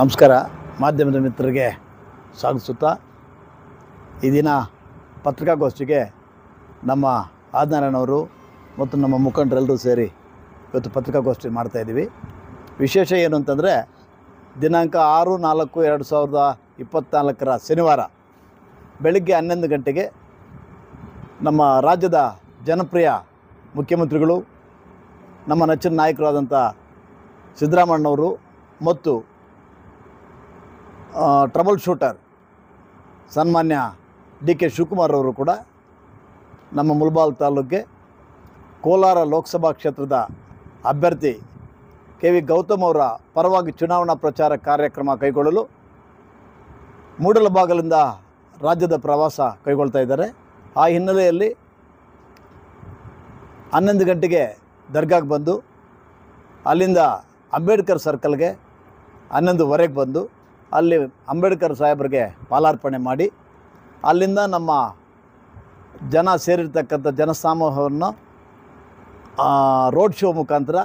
ನಮಸ್ಕಾರ ಮಾಧ್ಯಮದ ಮಿತ್ರರಿಗೆ ಸ್ವಾಗತಿಸುತ್ತಾ ಈ ದಿನ ಪತ್ರಿಕಾಗೋಷ್ಠಿಗೆ ನಮ್ಮ ಆದನಾರಾಯಣವರು ಮತ್ತು ನಮ್ಮ ಮುಖಂಡರೆಲ್ಲರೂ ಸೇರಿ ಇವತ್ತು ಪತ್ರಿಕಾಗೋಷ್ಠಿ ಮಾಡ್ತಾಯಿದ್ದೀವಿ ವಿಶೇಷ ಏನು ಅಂತಂದರೆ ದಿನಾಂಕ ಆರು ನಾಲ್ಕು ಎರಡು ಸಾವಿರದ ಇಪ್ಪತ್ತ್ನಾಲ್ಕರ ಶನಿವಾರ ಬೆಳಗ್ಗೆ ಹನ್ನೊಂದು ಗಂಟೆಗೆ ನಮ್ಮ ರಾಜ್ಯದ ಜನಪ್ರಿಯ ಮುಖ್ಯಮಂತ್ರಿಗಳು ನಮ್ಮ ನೆಚ್ಚಿನ ನಾಯಕರಾದಂಥ ಸಿದ್ದರಾಮಣ್ಣವರು ಮತ್ತು ಟ್ರಬಲ್ ಶೂಟರ್ ಸನ್ಮಾನ್ಯ ಡಿ ಕೆ ಶಿವಕುಮಾರ್ ಅವರು ಕೂಡ ನಮ್ಮ ಮುಲ್ಬಾಲ್ ತಾಲೂಕಿಗೆ ಕೋಲಾರ ಲೋಕಸಭಾ ಕ್ಷೇತ್ರದ ಅಭ್ಯರ್ಥಿ ಕೆ ವಿ ಗೌತಮ್ ಅವರ ಪರವಾಗಿ ಚುನಾವಣಾ ಪ್ರಚಾರ ಕಾರ್ಯಕ್ರಮ ಕೈಗೊಳ್ಳಲು ಮೂಡಲಬಾಗಲಿಂದ ರಾಜ್ಯದ ಪ್ರವಾಸ ಕೈಗೊಳ್ತಾ ಇದ್ದಾರೆ ಆ ಹಿನ್ನೆಲೆಯಲ್ಲಿ ಹನ್ನೊಂದು ಗಂಟೆಗೆ ದರ್ಗಾಗೆ ಬಂದು ಅಲ್ಲಿಂದ ಅಂಬೇಡ್ಕರ್ ಸರ್ಕಲ್ಗೆ ಹನ್ನೊಂದುವರೆಗೆ ಬಂದು ಅಲ್ಲಿ ಅಂಬೇಡ್ಕರ್ ಸಾಹೇಬ್ರಿಗೆ ಪಾಲಾರ್ಪಣೆ ಮಾಡಿ ಅಲ್ಲಿಂದ ನಮ್ಮ ಜನ ಸೇರಿರ್ತಕ್ಕಂಥ ಜನಸಮೂಹವನ್ನು ರೋಡ್ ಶೋ ಮುಖಾಂತರ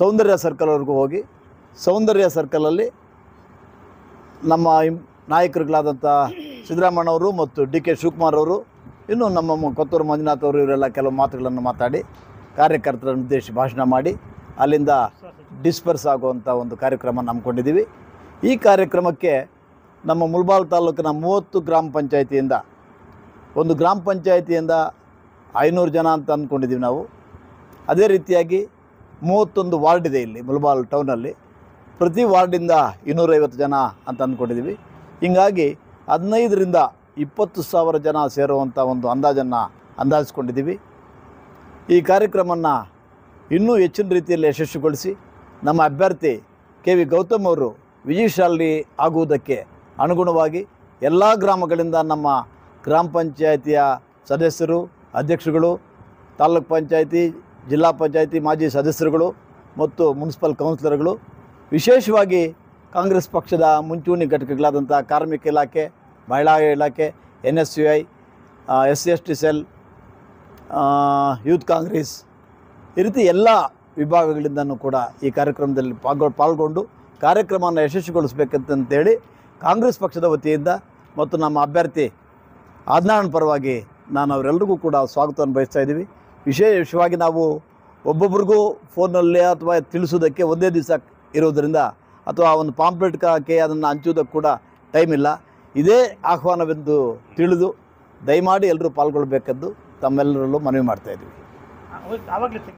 ಸೌಂದರ್ಯ ಸರ್ಕಲ್ವರೆಗೂ ಹೋಗಿ ಸೌಂದರ್ಯ ಸರ್ಕಲಲ್ಲಿ ನಮ್ಮ ನಾಯಕರುಗಳಾದಂಥ ಸಿದ್ದರಾಮಣ್ಣವರು ಮತ್ತು ಡಿ ಕೆ ಶಿವಕುಮಾರ್ ಅವರು ಇನ್ನೂ ನಮ್ಮ ಕೊತ್ತೂರು ಮಂಜುನಾಥ್ ಅವರು ಇವರೆಲ್ಲ ಕೆಲವು ಮಾತುಗಳನ್ನು ಮಾತಾಡಿ ಕಾರ್ಯಕರ್ತರನ್ನು ಉದ್ದೇಶಿ ಭಾಷಣ ಮಾಡಿ ಅಲ್ಲಿಂದ ಡಿಸ್ಪರ್ಸ್ ಆಗುವಂಥ ಒಂದು ಕಾರ್ಯಕ್ರಮ ನಮ್ಕೊಂಡಿದ್ದೀವಿ ಈ ಕಾರ್ಯಕ್ರಮಕ್ಕೆ ನಮ್ಮ ಮುಲ್ಬಾಲ್ ತಾಲೂಕಿನ ಮೂವತ್ತು ಗ್ರಾಮ ಪಂಚಾಯಿತಿಯಿಂದ ಒಂದು ಗ್ರಾಮ ಪಂಚಾಯಿತಿಯಿಂದ ಐನೂರು ಜನ ಅಂತ ಅಂದ್ಕೊಂಡಿದ್ದೀವಿ ನಾವು ಅದೇ ರೀತಿಯಾಗಿ ಮೂವತ್ತೊಂದು ವಾರ್ಡ್ ಇದೆ ಇಲ್ಲಿ ಮುಲ್ಬಾಲ್ ಟೌನಲ್ಲಿ ಪ್ರತಿ ವಾರ್ಡಿಂದ ಇನ್ನೂರೈವತ್ತು ಜನ ಅಂತ ಅಂದ್ಕೊಂಡಿದ್ದೀವಿ ಹೀಗಾಗಿ ಹದಿನೈದರಿಂದ ಇಪ್ಪತ್ತು ಸಾವಿರ ಜನ ಸೇರುವಂಥ ಒಂದು ಅಂದಾಜನ್ನು ಅಂದಾಜಿಸ್ಕೊಂಡಿದ್ದೀವಿ ಈ ಕಾರ್ಯಕ್ರಮವನ್ನು ಇನ್ನೂ ಹೆಚ್ಚಿನ ರೀತಿಯಲ್ಲಿ ಯಶಸ್ವಿಗೊಳಿಸಿ ನಮ್ಮ ಅಭ್ಯರ್ಥಿ ಕೆ ವಿ ಗೌತಮ್ ಅವರು ವಿಜಯಶಾಲಿ ಆಗುವುದಕ್ಕೆ ಅನುಗುಣವಾಗಿ ಎಲ್ಲ ಗ್ರಾಮಗಳಿಂದ ನಮ್ಮ ಗ್ರಾಮ ಪಂಚಾಯಿತಿಯ ಸದಸ್ಯರು ಅಧ್ಯಕ್ಷರುಗಳು ತಾಲ್ಲೂಕ್ ಪಂಚಾಯಿತಿ ಜಿಲ್ಲಾ ಪಂಚಾಯಿತಿ ಮಾಜಿ ಸದಸ್ಯರುಗಳು ಮತ್ತು ಮುನ್ಸಿಪಲ್ ಕೌನ್ಸಿಲರ್ಗಳು ವಿಶೇಷವಾಗಿ ಕಾಂಗ್ರೆಸ್ ಪಕ್ಷದ ಮುಂಚೂಣಿ ಘಟಕಗಳಾದಂಥ ಕಾರ್ಮಿಕ ಇಲಾಖೆ ಮಹಿಳಾ ಇಲಾಖೆ N S U I S C S T cell youth Congress ಈ ರೀತಿ ಎಲ್ಲ ವಿಭಾಗಗಳಿಂದನೂ ಕೂಡ ಈ ಕಾರ್ಯಕ್ರಮದಲ್ಲಿ ಪಾಲ್ಗೊ ಪಾಲ್ಗೊಂಡು ಕಾರ್ಯಕ್ರಮವನ್ನು ಯಶಸ್ವಿಗೊಳಿಸಬೇಕಂತೇಳಿ ಕಾಂಗ್ರೆಸ್ ಪಕ್ಷದ ವತಿಯಿಂದ ಮತ್ತು ನಮ್ಮ ಅಭ್ಯರ್ಥಿ ಆಜ್ಞಾನ ಪರವಾಗಿ ನಾನು ಅವರೆಲ್ಲರಿಗೂ ಕೂಡ ಸ್ವಾಗತವನ್ನು ಬಯಸ್ತಾ ಇದ್ದೀವಿ ವಿಶೇಷವಾಗಿ ನಾವು ಒಬ್ಬೊಬ್ರಿಗೂ ಫೋನಲ್ಲಿ ಅಥವಾ ತಿಳಿಸೋದಕ್ಕೆ ಒಂದೇ ದಿವಸ ಇರೋದರಿಂದ ಅಥವಾ ಒಂದು ಪಾಂಪ್ಲೆಟ್ಗೆ ಅದನ್ನು ಹಂಚುವುದಕ್ಕೆ ಕೂಡ ಟೈಮ್ ಇಲ್ಲ ಇದೇ ಆಹ್ವಾನವೆಂದು ತಿಳಿದು ದಯಮಾಡಿ ಎಲ್ಲರೂ ಪಾಲ್ಗೊಳ್ಬೇಕೆಂದು ತಮ್ಮೆಲ್ಲರಲ್ಲೂ ಮನವಿ ಮಾಡ್ತಾಯಿದ್ದೀವಿ